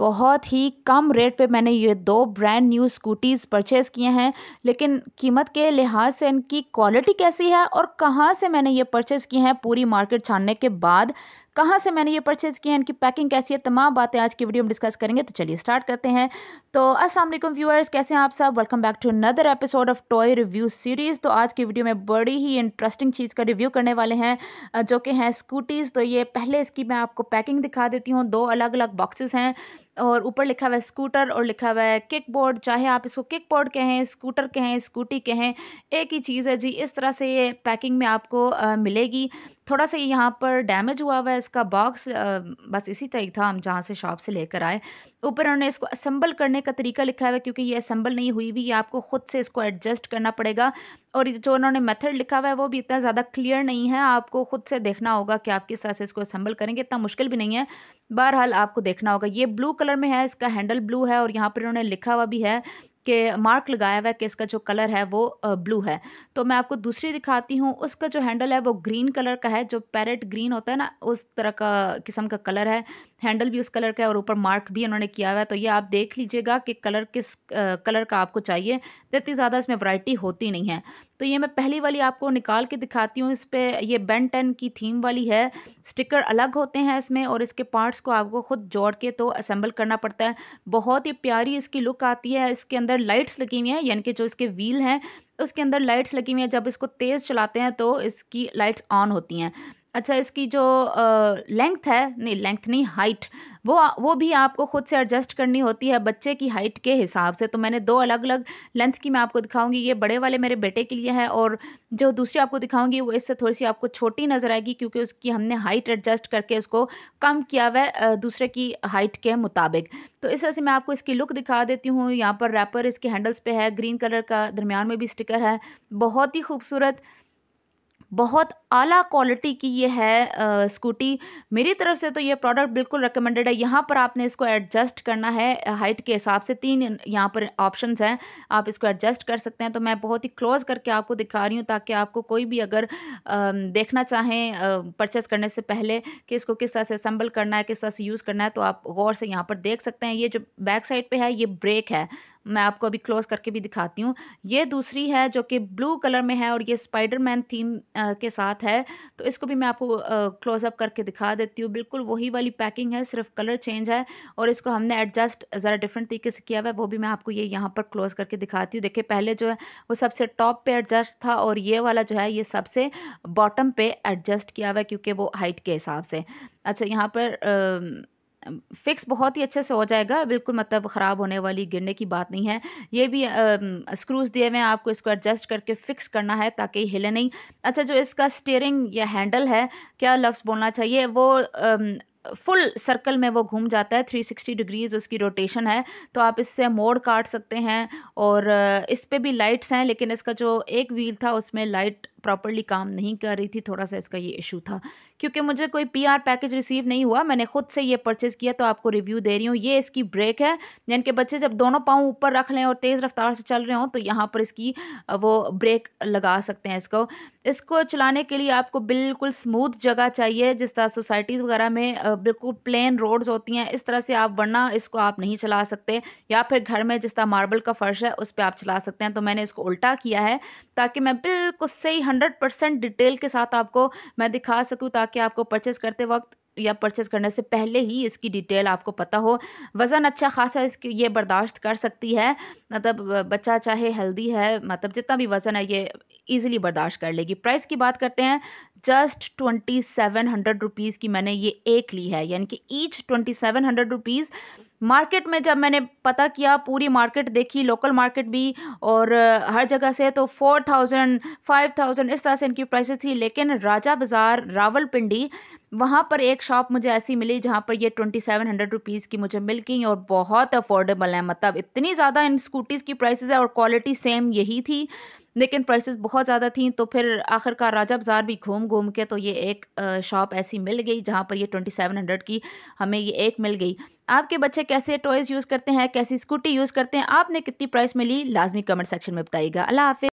बहुत ही कम रेट पे मैंने ये दो ब्रांड न्यू स्कूटीज़ परचेज़ किए हैं लेकिन कीमत के लिहाज से इनकी क्वालिटी कैसी है और कहाँ से मैंने ये परचेज़ किए हैं पूरी मार्केट छानने के बाद कहाँ से मैंने ये परचेज़ किए हैं इनकी पैकिंग कैसी है तमाम बातें आज की वीडियो में डिस्कस करेंगे तो चलिए स्टार्ट करते हैं तो असलम व्यूअर्स कैसे हैं आप सब welcome back to another episode of toy review series तो आज की वीडियो में बड़ी ही इंटरेस्टिंग चीज़ का रिव्यू करने वाले हैं जो कि हैं स्कूटीज़ तो ये पहले इसकी मैं आपको पैकिंग दिखा देती हूँ दो अलग अलग बॉक्सेस हैं और ऊपर लिखा हुआ है स्कूटर और लिखा हुआ है किक बोर्ड चाहे आप इसको किक बोर्ड कहें स्कूटर कहें स्कूटी कहें एक ही चीज़ है जी इस तरह से ये पैकिंग में आपको आ, मिलेगी थोड़ा सा यहाँ पर डैमेज हुआ हुआ है इसका बॉक्स आ, बस इसी तरह था हम जहाँ से शॉप से लेकर आए ऊपर उन्होंने इसको असम्बल करने का तरीका लिखा हुआ है क्योंकि ये असम्बल नहीं हुई हुई आपको ख़ुद से इसको एडजस्ट करना पड़ेगा और जो उन्होंने मेथड लिखा हुआ है वो भी इतना ज़्यादा क्लियर नहीं है आपको ख़ुद से देखना होगा कि आप किस तरह से इसको असम्बल करेंगे इतना मुश्किल भी नहीं है बहरहाल आपको देखना होगा ये ब्लू कलर में है इसका हैंडल ब्लू है और यहाँ पर उन्होंने लिखा हुआ भी है के मार्क लगाया हुआ है कि इसका जो कलर है वो ब्लू है तो मैं आपको दूसरी दिखाती हूँ उसका जो हैंडल है वो ग्रीन कलर का है जो पैरेट ग्रीन होता है ना उस तरह का किस्म का कलर है हैंडल भी उस कलर का है और ऊपर मार्क भी उन्होंने किया हुआ है तो ये आप देख लीजिएगा कि कलर किस आ, कलर का आपको चाहिए इतनी ज़्यादा इसमें वराइटी होती नहीं है तो ये मैं पहली वाली आपको निकाल के दिखाती हूँ इस पर यह बेन टेन की थीम वाली है स्टिकर अलग होते हैं इसमें और इसके पार्ट्स को आपको ख़ुद जोड़ के तो असेंबल करना पड़ता है बहुत ही प्यारी इसकी लुक आती है इसके अंदर लाइट्स लगी हुई हैं यानी कि जो इसके व्हील हैं उसके अंदर लाइट्स लगी हुई हैं जब इसको तेज़ चलाते हैं तो इसकी लाइट्स ऑन होती हैं अच्छा इसकी जो लेंथ है नहीं लेंथ नहीं हाइट वो वो भी आपको खुद से एडजस्ट करनी होती है बच्चे की हाइट के हिसाब से तो मैंने दो अलग अलग लेंथ की मैं आपको दिखाऊंगी ये बड़े वाले मेरे बेटे के लिए हैं और जो दूसरी आपको दिखाऊंगी वो इससे थोड़ी सी आपको छोटी नज़र आएगी क्योंकि उसकी हमने हाइट एडजस्ट करके उसको कम किया हुआ है दूसरे की हाइट के मुताबिक तो इस वजह से मैं आपको इसकी लुक दिखा देती हूँ यहाँ पर रैपर इसके हैंडल्स पे है ग्रीन कलर का दरमियान में भी स्टिकर है बहुत ही खूबसूरत बहुत आला क्वालिटी की ये है स्कूटी मेरी तरफ से तो ये प्रोडक्ट बिल्कुल रिकमेंडेड है यहाँ पर आपने इसको एडजस्ट करना है हाइट के हिसाब से तीन यहाँ पर ऑप्शन हैं आप इसको एडजस्ट कर सकते हैं तो मैं बहुत ही क्लोज करके आपको दिखा रही हूँ ताकि आपको कोई भी अगर देखना चाहें परचेस करने से पहले कि इसको किस तरह से असम्बल करना है किस तरह से यूज़ करना है तो आप गौर से यहाँ पर देख सकते हैं ये जो बैक साइड पर है ये ब्रेक है मैं आपको अभी क्लोज करके भी दिखाती हूँ ये दूसरी है जो कि ब्लू कलर में है और ये स्पाइडरमैन थीम के साथ है तो इसको भी मैं आपको क्लोजअप करके दिखा देती हूँ बिल्कुल वही वाली पैकिंग है सिर्फ कलर चेंज है और इसको हमने एडजस्ट ज़रा डिफरेंट तरीके से किया हुआ है वो भी मैं आपको ये यहाँ पर क्लोज करके दिखाती हूँ देखिए पहले जो है वो सबसे टॉप पे एडजस्ट था और ये वाला जो है ये सबसे बॉटम पे एडजस्ट किया हुआ है क्योंकि वो हाइट के हिसाब से अच्छा यहाँ पर आ, फिक्स बहुत ही अच्छे से हो जाएगा बिल्कुल मतलब ख़राब होने वाली गिरने की बात नहीं है ये भी स्क्रूज़ दिए हुए हैं आपको इसको एडजस्ट करके फ़िक्स करना है ताकि हिले नहीं अच्छा जो इसका स्टेयरिंग या हैंडल है क्या लफ्ज़ बोलना चाहिए वो फुल सर्कल में वो घूम जाता है 360 डिग्रीज़ उसकी रोटेशन है तो आप इससे मोड़ काट सकते हैं और इस पर भी लाइट्स हैं लेकिन इसका जो एक व्हील था उसमें लाइट प्रॉपरली काम नहीं कर रही थी थोड़ा सा इसका ये इशू था क्योंकि मुझे कोई पीआर पैकेज रिसीव नहीं हुआ मैंने खुद से ये परचेज़ किया तो आपको रिव्यू दे रही हूँ ये इसकी ब्रेक है यानी कि बच्चे जब दोनों पाँव ऊपर रख लें और तेज़ रफ्तार से चल रहे हों तो यहाँ पर इसकी वो ब्रेक लगा सकते हैं इसको इसको चलाने के लिए आपको बिल्कुल स्मूथ जगह चाहिए जिस तरह सोसाइटीज़ वगैरह में बिल्कुल प्लेन रोड्स होती हैं इस तरह से आप वरना इसको आप नहीं चला सकते या फिर घर में जिस तरह मार्बल का फ़र्श है उस पर आप चला सकते हैं तो मैंने इसको उल्टा किया है ताकि मैं बिल्कुल सही हंड्रेड परसेंट डिटेल के साथ आपको मैं दिखा सकूँ ताकि आपको परचेस करते वक्त या परचेस करने से पहले ही इसकी डिटेल आपको पता हो वज़न अच्छा खासा इसकी ये बर्दाश्त कर सकती है मतलब बच्चा चाहे हेल्दी है मतलब जितना भी वज़न है ये इजीली बर्दाश्त कर लेगी प्राइस की बात करते हैं just twenty seven hundred rupees की मैंने ये एक ली है यानी कि each twenty seven hundred rupees market में जब मैंने पता किया पूरी मार्केट देखी लोकल मार्केट भी और हर जगह से तो फोर थाउजेंड फाइव थाउजेंड इस तरह से इनकी प्राइसेस थी लेकिन राजा बाज़ार रावलपिंडी वहाँ पर एक शॉप मुझे ऐसी मिली जहाँ पर ये ट्वेंटी सेवन हंड्रेड रुपीज़ की मुझे मिल गई और बहुत अफोर्डेबल है मतलब इतनी ज़्यादा इन स्कूटीज़ की प्राइसेस है और क्वालिटी सेम यही थी लेकिन प्राइसेस बहुत ज़्यादा थी तो फिर आखिरकार राजा बाज़ार भी घूम घूम के तो ये एक शॉप ऐसी मिल गई जहाँ पर ये ट्वेंटी सेवन हंड्रेड की हमें ये एक मिल गई आपके बच्चे कैसे टॉयज़ यूज़ करते हैं कैसी स्कूटी यूज़ करते हैं आपने कितनी प्राइस में ली लाजमी कमेंट सेक्शन में बताइएगा अल्लाह हाफि